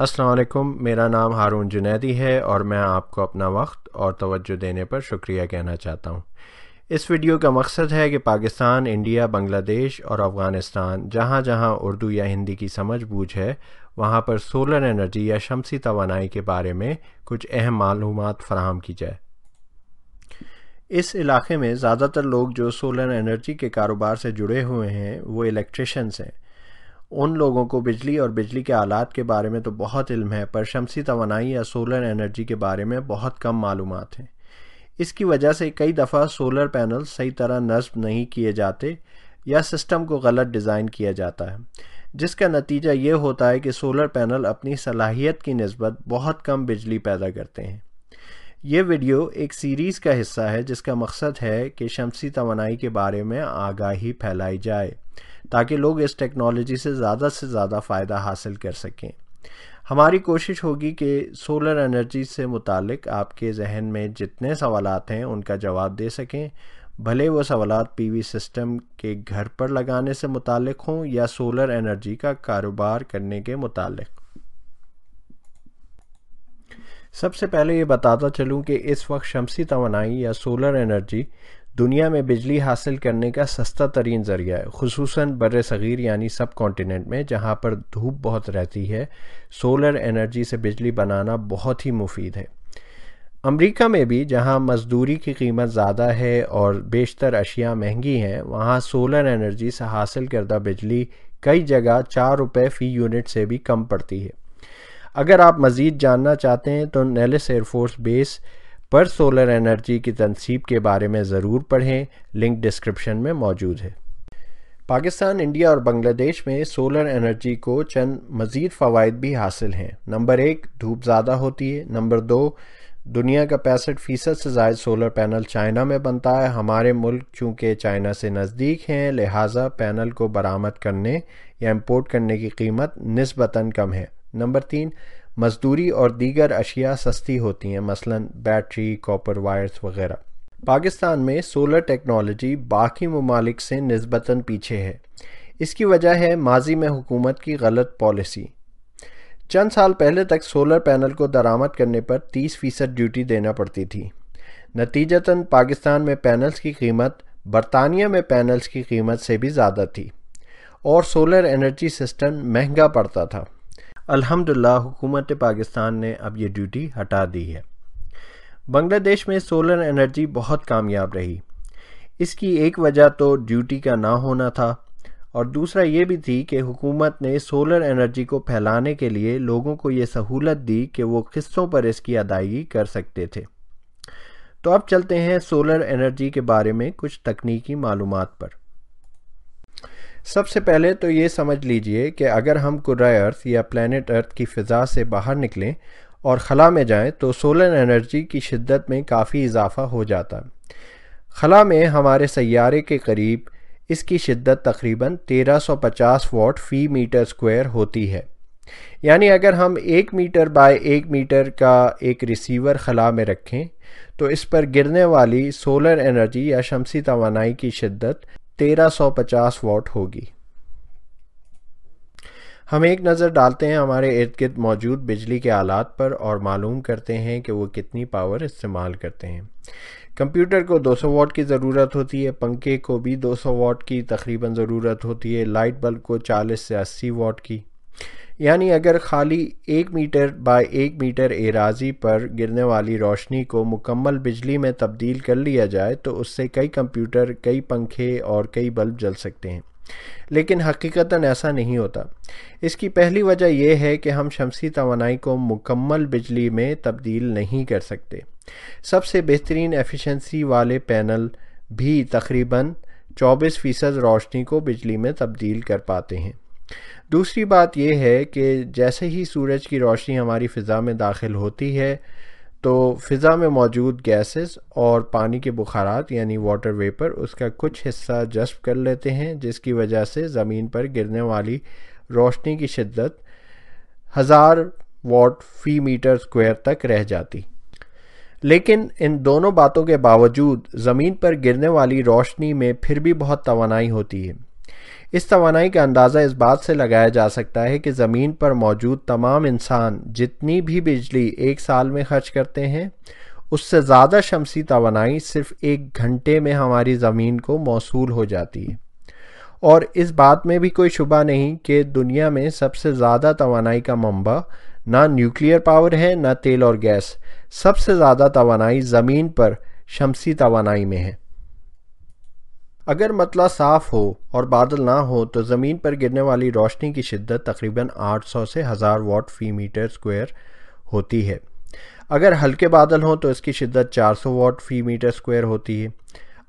असलकुम मेरा नाम हारून जुनैदी है और मैं आपको अपना वक्त और तवज्जो देने पर शुक्रिया कहना चाहता हूँ इस वीडियो का मकसद है कि पाकिस्तान इंडिया बांग्लादेश और अफ़गानिस्तान जहाँ जहाँ उर्दू या हिंदी की समझ बूझ है वहाँ पर सोलर एनर्जी या शमसी तोानाई के बारे में कुछ अहम मालूम फ़राहम की जाए इस इलाके में ज़्यादातर लोग जो सोलर एनर्जी के कारोबार से जुड़े हुए हैं वो इलेक्ट्रिशंस हैं उन लोगों को बिजली और बिजली के आलात के बारे में तो बहुत इल्म है पर शमसी तोनाई या सोलर एनर्जी के बारे में बहुत कम मालूम हैं इसकी वजह से कई दफ़ा सोलर पैनल सही तरह नस्ब नहीं किए जाते या सिस्टम को गलत डिज़ाइन किया जाता है जिसका नतीजा ये होता है कि सोलर पैनल अपनी सलाहियत की नस्बत बहुत कम बिजली पैदा करते हैं ये वीडियो एक सीरीज़ का हिस्सा है जिसका मकसद है कि शमसी तोनाई के बारे में आगाही फैलाई जाए ताकि लोग इस टेक्नोलॉजी से ज़्यादा से ज़्यादा फ़ायदा हासिल कर सकें हमारी कोशिश होगी कि सोलर एनर्जी से मुतक आपके जहन में जितने सवाल हैं उनका जवाब दे सकें भले वो सवाल पीवी सिस्टम के घर पर लगाने से मुतल हों या सोलर एनर्जी का कारोबार करने के मुतक़ सबसे पहले ये बताता चलूँ कि इस वक्त शमसी तोानाई या सोलर एनर्जी दुनिया में बिजली हासिल करने का सस्ता तरीन ज़रिया है खसूस बर सग़ीर यानी सब कॉन्टीनेंट में जहाँ पर धूप बहुत रहती है सोलर एनर्जी से बिजली बनाना बहुत ही मुफीद है अमरीका में भी जहाँ मजदूरी की कीमत ज़्यादा है और बेशतर अशिया महंगी हैं वहाँ सोलर एनर्जी से हासिल करदा बिजली कई जगह चार रुपये फ़ी यूनिट से भी कम पड़ती है अगर आप मज़ीद जानना चाहते हैं तो नेलिस एयरफोर्स बेस पर सोलर एनर्जी की तनसीब के बारे में ज़रूर पढ़ें लिंक डिस्क्रिप्शन में मौजूद है पाकिस्तान इंडिया और बांग्लादेश में सोलर एनर्जी को चंद मज़ीद फ़वाद भी हासिल हैं नंबर एक धूप ज़्यादा होती है नंबर दो दुनिया का पैंसठ फ़ीसद से ज़ायद सोलर पैनल चाइना में बनता है हमारे मुल्क चूँकि चाइना से नज़दीक हैं लिहाजा पैनल को बरामद करने या इम्पोर्ट करने की कीमत नस्बता कम है नंबर तीन मजदूरी और दीगर अशिया सस्ती होती हैं मसलन बैटरी कॉपर वायर्स वगैरह पाकिस्तान में सोलर टेक्नोलॉजी बाकी ममालिक से नस्बता पीछे है इसकी वजह है माजी में हुकूमत की गलत पॉलिसी चंद साल पहले तक सोलर पैनल को दरामद करने पर 30 फ़ीसद ड्यूटी देना पड़ती थी नतीजतन पाकिस्तान में पैनल्स की कीमत बरतानिया में पैनल्स की कीमत से भी ज़्यादा थी और सोलर एनर्जी सिस्टम महंगा पड़ता था अल्हम्दुलिल्लाह हुकूमत पाकिस्तान ने अब ये ड्यूटी हटा दी है बांग्लादेश में सोलर एनर्जी बहुत कामयाब रही इसकी एक वजह तो ड्यूटी का ना होना था और दूसरा ये भी थी कि हुकूमत ने सोलर एनर्जी को फैलाने के लिए लोगों को ये सहूलत दी कि वो किस्तों पर इसकी अदायगी कर सकते थे तो अब चलते हैं सोलर एनर्जी के बारे में कुछ तकनीकी मालूम पर सबसे पहले तो ये समझ लीजिए कि अगर हम कुर्रा अर्थ या प्लानट अर्थ की फ़िज़ा से बाहर निकलें और खला में जाएं तो सोलर एनर्जी की शिद्दत में काफ़ी इजाफा हो जाता खला में हमारे सैारे के करीब इसकी शिद्दत तकरीबन 1350 वॉट फ़ी मीटर स्क्वायर होती है यानी अगर हम एक मीटर बाय एक मीटर का एक रिसीवर खला में रखें तो इस पर गिरने वाली सोलर एनर्जी या शमसी तोानाई की शिद्दत 1350 वॉट होगी हम एक नज़र डालते हैं हमारे इर्द गिर्द मौजूद बिजली के आलात पर और मालूम करते हैं कि वो कितनी पावर इस्तेमाल करते हैं कंप्यूटर को 200 वाट की ज़रूरत होती है पंखे को भी 200 वाट की तकरीबन ज़रूरत होती है लाइट बल्ब को 40 से 80 वाट की यानी अगर खाली एक मीटर बाय एक मीटर एराजी पर गिरने वाली रोशनी को मुकम्मल बिजली में तब्दील कर लिया जाए तो उससे कई कंप्यूटर कई पंखे और कई बल्ब जल सकते हैं लेकिन हकीकता ऐसा नहीं होता इसकी पहली वजह यह है कि हम शमसी तोानाई को मुकम्मल बिजली में तब्दील नहीं कर सकते सबसे बेहतरीन एफिशिएंसी वाले पैनल भी तकरीबन 24 फ़ीसद रोशनी को बिजली में तब्दील कर पाते हैं दूसरी बात यह है कि जैसे ही सूरज की रोशनी हमारी फ़िज़ा में दाखिल होती है तो फ़िज़ा में मौजूद गैसेस और पानी के बुखारात यानी वाटर वेपर उसका कुछ हिस्सा जस्ब कर लेते हैं जिसकी वजह से ज़मीन पर गिरने वाली रोशनी की शिद्दत हज़ार वाट फ़ी मीटर स्क्वायर तक रह जाती लेकिन इन दोनों बातों के बावजूद ज़मीन पर गिरने वाली रोशनी में फिर भी बहुत तोानाई होती है इस तोानाई का अंदाज़ा इस बात से लगाया जा सकता है कि ज़मीन पर मौजूद तमाम इंसान जितनी भी बिजली एक साल में खर्च करते हैं उससे ज़्यादा शमसी तोानाई सिर्फ एक घंटे में हमारी ज़मीन को मौसू हो जाती है और इस बात में भी कोई शुबा नहीं कि दुनिया में सबसे ज़्यादा तोानाई का मंबा ना न्यूक्लियर पावर है ना तेल और गैस सबसे ज़्यादा तोानाई ज़मीन पर शमसी तोानाई में है अगर मतला साफ हो और बादल ना हो तो ज़मीन पर गिरने वाली रोशनी की शिद्दत तकरीबन 800 से 1000 वाट फ़ी मीटर स्क्वायर होती है अगर हल्के बादल हों तो इसकी शिद्दत 400 वाट फ़ी मीटर स्क्वायर होती है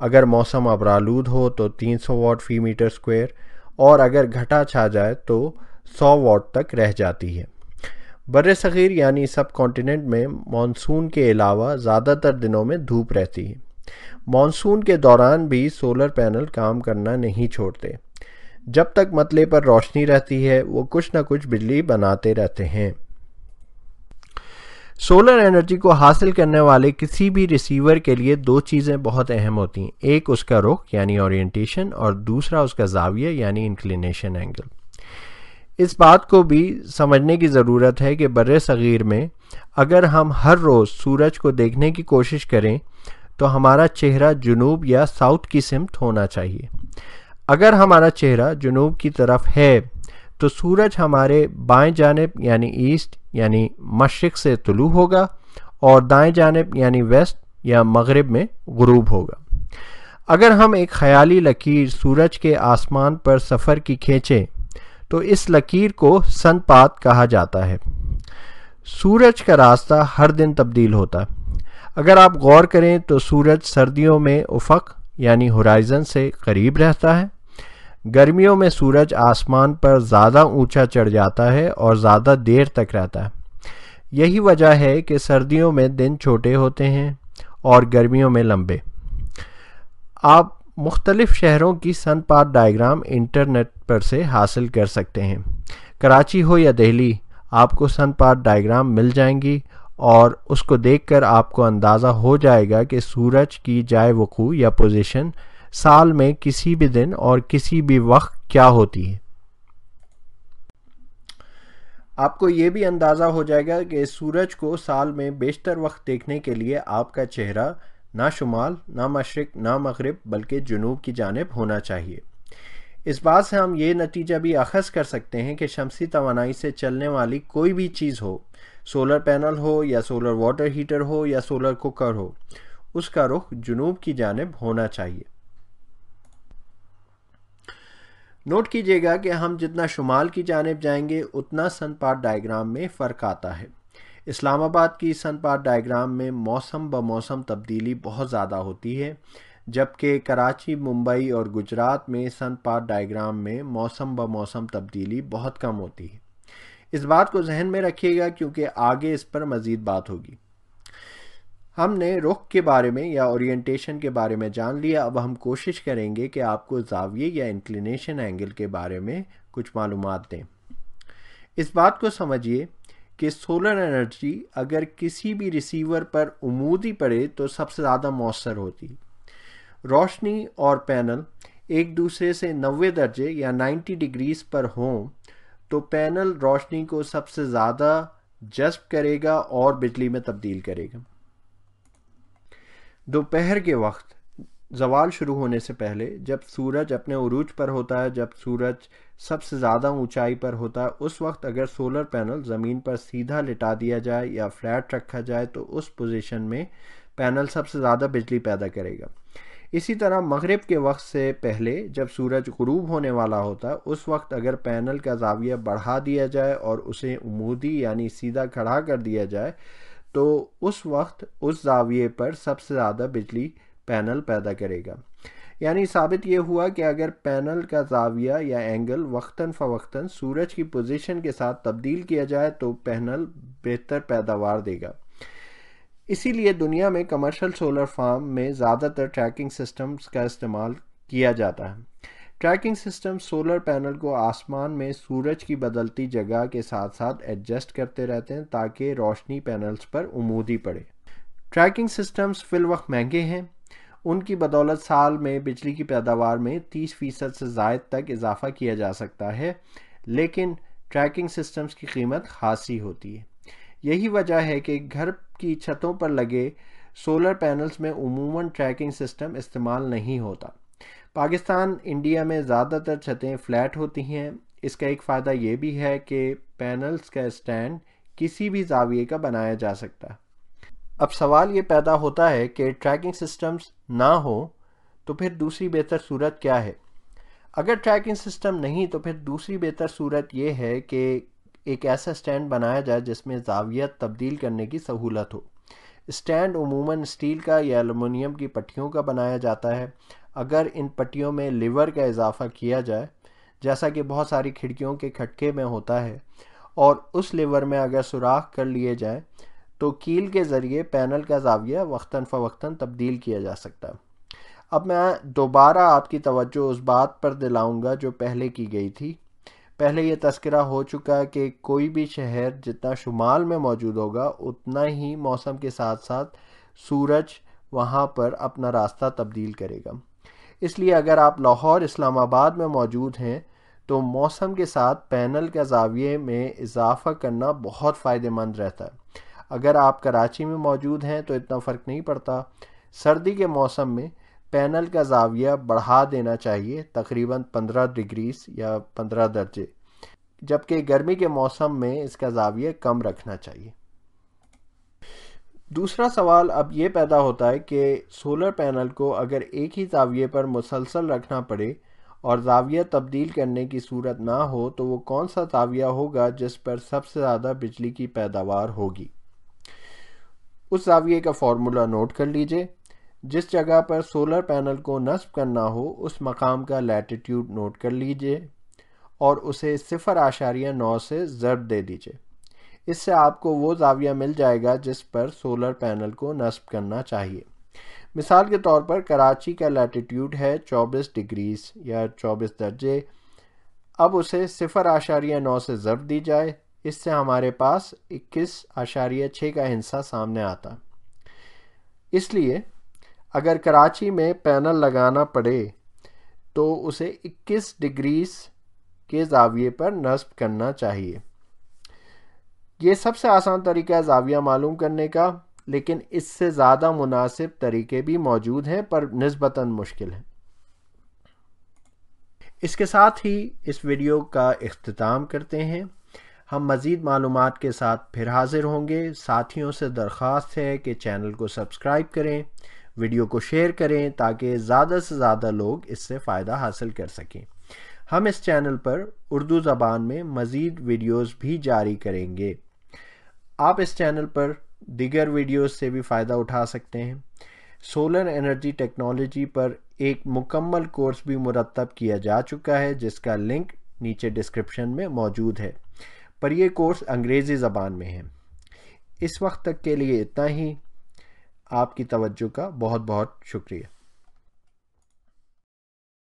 अगर मौसम अबरालूद हो तो 300 वाट फ़ी मीटर स्क्वायर और अगर घटा छा जाए तो 100 वाट तक रह जाती है बर सग़ीर यानी सब कॉन्टीनेंट में मानसून के अलावा ज़्यादातर दिनों में धूप रहती है मानसून के दौरान भी सोलर पैनल काम करना नहीं छोड़ते जब तक मतले पर रोशनी रहती है वो कुछ ना कुछ बिजली बनाते रहते हैं सोलर एनर्जी को हासिल करने वाले किसी भी रिसीवर के लिए दो चीज़ें बहुत अहम होती हैं एक उसका रुख यानी ओरिएंटेशन और दूसरा उसका जाविया यानी इंक्लिनेशन एंगल इस बात को भी समझने की ज़रूरत है कि बर सग़ीर में अगर हम हर रोज़ सूरज को देखने की कोशिश करें तो हमारा चेहरा जुनूब या साउथ की सिमत होना चाहिए अगर हमारा चेहरा जुनूब की तरफ है तो सूरज हमारे बाएं जानब यानी ईस्ट यानी मशरक़ से तुलू होगा और दाएं जानब यानी वेस्ट या मगरब में गरूब होगा अगर हम एक ख़याली लकीर सूरज के आसमान पर सफ़र की खींचें तो इस लकीर को सनपात कहा जाता है सूरज का रास्ता हर दिन तब्दील होता अगर आप गौर करें तो सूरज सर्दियों में उफक यानी होराइज़न से करीब रहता है गर्मियों में सूरज आसमान पर ज़्यादा ऊंचा चढ़ जाता है और ज़्यादा देर तक रहता है यही वजह है कि सर्दियों में दिन छोटे होते हैं और गर्मियों में लंबे आप मुख्तलिफ़ शहरों की सन पार्ट डायग्राम इंटरनेट पर से हासिल कर सकते हैं कराची हो या दिल्ली आपको सन पात डायग्राम मिल जाएंगी और उसको देखकर आपको अंदाज़ा हो जाएगा कि सूरज की जाए वकू या पोजीशन साल में किसी भी दिन और किसी भी वक्त क्या होती है आपको ये भी अंदाज़ा हो जाएगा कि सूरज को साल में बेशतर वक्त देखने के लिए आपका चेहरा ना शुमाल ना मशरक ना मगरब बल्कि जुनूब की जानब होना चाहिए इस बात से हम ये नतीजा भी अखज़ कर सकते हैं कि शमसी तोानाई से चलने वाली कोई भी चीज़ हो सोलर पैनल हो या सोलर वाटर हीटर हो या सोलर कुकर हो उसका रुख जुनूब की जानब होना चाहिए नोट कीजिएगा कि हम जितना शुमाल की जानब जाएंगे उतना सनपाट डायग्राम में फ़र्क आता है इस्लामाबाद की सनपाट डायग्राम में मौसम ब मौसम तब्दीली बहुत ज़्यादा होती है जबकि कराची मुंबई और गुजरात में सनपाट डायग्राम में मौसम ब मौसम तब्दीली बहुत कम होती है इस बात को जहन में रखिएगा क्योंकि आगे इस पर मज़ीद बात होगी हमने रुख के बारे में या ओरिएंटेशन के बारे में जान लिया अब हम कोशिश करेंगे कि आपको जाविये या इंक्लिनेशन एंगल के बारे में कुछ मालूम दें इस बात को समझिए कि सोलर एनर्जी अगर किसी भी रिसीवर पर उमूदी पड़े तो सबसे ज़्यादा मौसर होती रोशनी और पैनल एक दूसरे से 90 दर्जे या 90 डिग्रीज पर हों तो पैनल रोशनी को सबसे ज़्यादा जस्ब करेगा और बिजली में तब्दील करेगा दोपहर के वक्त जवाल शुरू होने से पहले जब सूरज अपने उरूज पर होता है जब सूरज सबसे ज़्यादा ऊंचाई पर होता है उस वक्त अगर सोलर पैनल ज़मीन पर सीधा लिटा दिया जाए या फ्लैट रखा जाए तो उस पोजीशन में पैनल सबसे ज़्यादा बिजली पैदा करेगा इसी तरह मगरिब के वक्त से पहले जब सूरज गरूब होने वाला होता है उस वक्त अगर पैनल का जाविया बढ़ा दिया जाए और उसे उमूदी यानी सीधा खड़ा कर दिया जाए तो उस वक्त उस जाविये पर सबसे ज़्यादा बिजली पैनल पैदा करेगा यानी साबित ये हुआ कि अगर पैनल का जाविया या एंगल वक्ता फ़वक्ता सूरज की पोजीशन के साथ तब्दील किया जाए तो पैनल बेहतर पैदावार देगा इसीलिए दुनिया में कमर्शियल सोलर फार्म में ज़्यादातर ट्रैकिंग सिस्टम्स का इस्तेमाल किया जाता है ट्रैकिंग सिस्टम सोलर पैनल को आसमान में सूरज की बदलती जगह के साथ साथ एडजस्ट करते रहते हैं ताकि रोशनी पैनल्स पर उमूदी पड़े ट्रैकिंग सिस्टम्स वक्त महंगे हैं उनकी बदौलत साल में बिजली की पैदावार में 30 फ़ीसद से जायद तक इजाफा किया जा सकता है लेकिन ट्रैकिंग सिस्टम्स की कीमत खासी होती है यही वजह है कि घर की छतों पर लगे सोलर पैनल्स में उमूमन ट्रैकिंग सिस्टम इस्तेमाल नहीं होता पाकिस्तान इंडिया में ज़्यादातर छतें फ्लैट होती हैं इसका एक फ़ायदा ये भी है कि पैनल्स का स्टैंड किसी भी जाविए का बनाया जा सकता अब सवाल ये पैदा होता है कि ट्रैकिंग सिस्टम्स ना हो तो फिर दूसरी बेहतर सूरत क्या है अगर ट्रैकिंग सिस्टम नहीं तो फिर दूसरी बेहतर सूरत यह है कि एक ऐसा स्टैंड बनाया जाए जिसमें जाविया तब्दील करने की सहूलत हो स्टैंड उमूमन स्टील का या एलुमिनियम की पट्टियों का बनाया जाता है अगर इन पट्टियों में लीवर का इजाफा किया जाए जैसा कि बहुत सारी खिड़कियों के खटके में होता है और उस लीवर में अगर सुराख कर लिए जाए तो कील के ज़रिए पैनल का जाविया वक्ता फ़वक्ता तब्दील किया जा सकता है अब मैं दोबारा आपकी तवज्जो उस बात पर दिलाऊंगा जो पहले की गई थी पहले यह तस्करा हो चुका है कि कोई भी शहर जितना शुमाल में मौजूद होगा उतना ही मौसम के साथ साथ सूरज वहाँ पर अपना रास्ता तब्दील करेगा इसलिए अगर आप लाहौर इस्लामाबाद में मौजूद हैं तो मौसम के साथ पैनल के जाविये में इजाफा करना बहुत फ़ायदेमंद रहता है अगर आप कराची में मौजूद हैं तो इतना फ़र्क नहीं पड़ता सर्दी के मौसम में पैनल का जाविया बढ़ा देना चाहिए तकरीबन 15 डिग्रीस या 15 दर्जे जबकि गर्मी के मौसम में इसका जाविया कम रखना चाहिए दूसरा सवाल अब ये पैदा होता है कि सोलर पैनल को अगर एक ही जाविये पर मुसलसल रखना पड़े और जाविया तब्दील करने की सूरत ना हो तो वो कौन सा जाविया होगा जिस पर सबसे ज़्यादा बिजली की पैदावार होगी उस जाविये का फार्मूला नोट कर लीजिए जिस जगह पर सोलर पैनल को नस्ब करना हो उस मकाम का लैटिट्यूड नोट कर लीजिए और उसे सिफर आशारिया नौ से ज़रब दे दीजिए इससे आपको वो जाविया मिल जाएगा जिस पर सोलर पैनल को नस्ब करना चाहिए मिसाल के तौर पर कराची का लैटिट्यूड है 24 डिग्रीज या 24 दर्जे अब उसे सिफर आशारिया नौ से ज़रब दी जाए इससे हमारे पास इक्कीस आशारिया छः का हिस्सा सामने आता इसलिए अगर कराची में पैनल लगाना पड़े तो उसे 21 डिग्रीज के जाविये पर नस्ब करना चाहिए ये सबसे आसान तरीका है जाविया मालूम करने का लेकिन इससे ज़्यादा मुनासिब तरीके भी मौजूद हैं पर नस्बता मुश्किल हैं इसके साथ ही इस वीडियो का अख्ताम करते हैं हम मज़ीद मालूम के साथ फिर हाज़िर होंगे साथियों से दरख्वास्त है कि चैनल को सब्सक्राइब करें वीडियो को शेयर करें ताकि ज़्यादा से ज़्यादा लोग इससे फ़ायदा हासिल कर सकें हम इस चैनल पर उर्दू ज़बान में मज़ीद वीडियोस भी जारी करेंगे आप इस चैनल पर दिगर वीडियोस से भी फ़ायदा उठा सकते हैं सोलर एनर्जी टेक्नोलॉजी पर एक मुकम्मल कोर्स भी मुरतब किया जा चुका है जिसका लिंक नीचे डिस्क्रिप्शन में मौजूद है पर यह कोर्स अंग्रेज़ी ज़बान में है इस वक्त तक के लिए इतना ही आपकी तवज्जो का बहुत बहुत शुक्रिया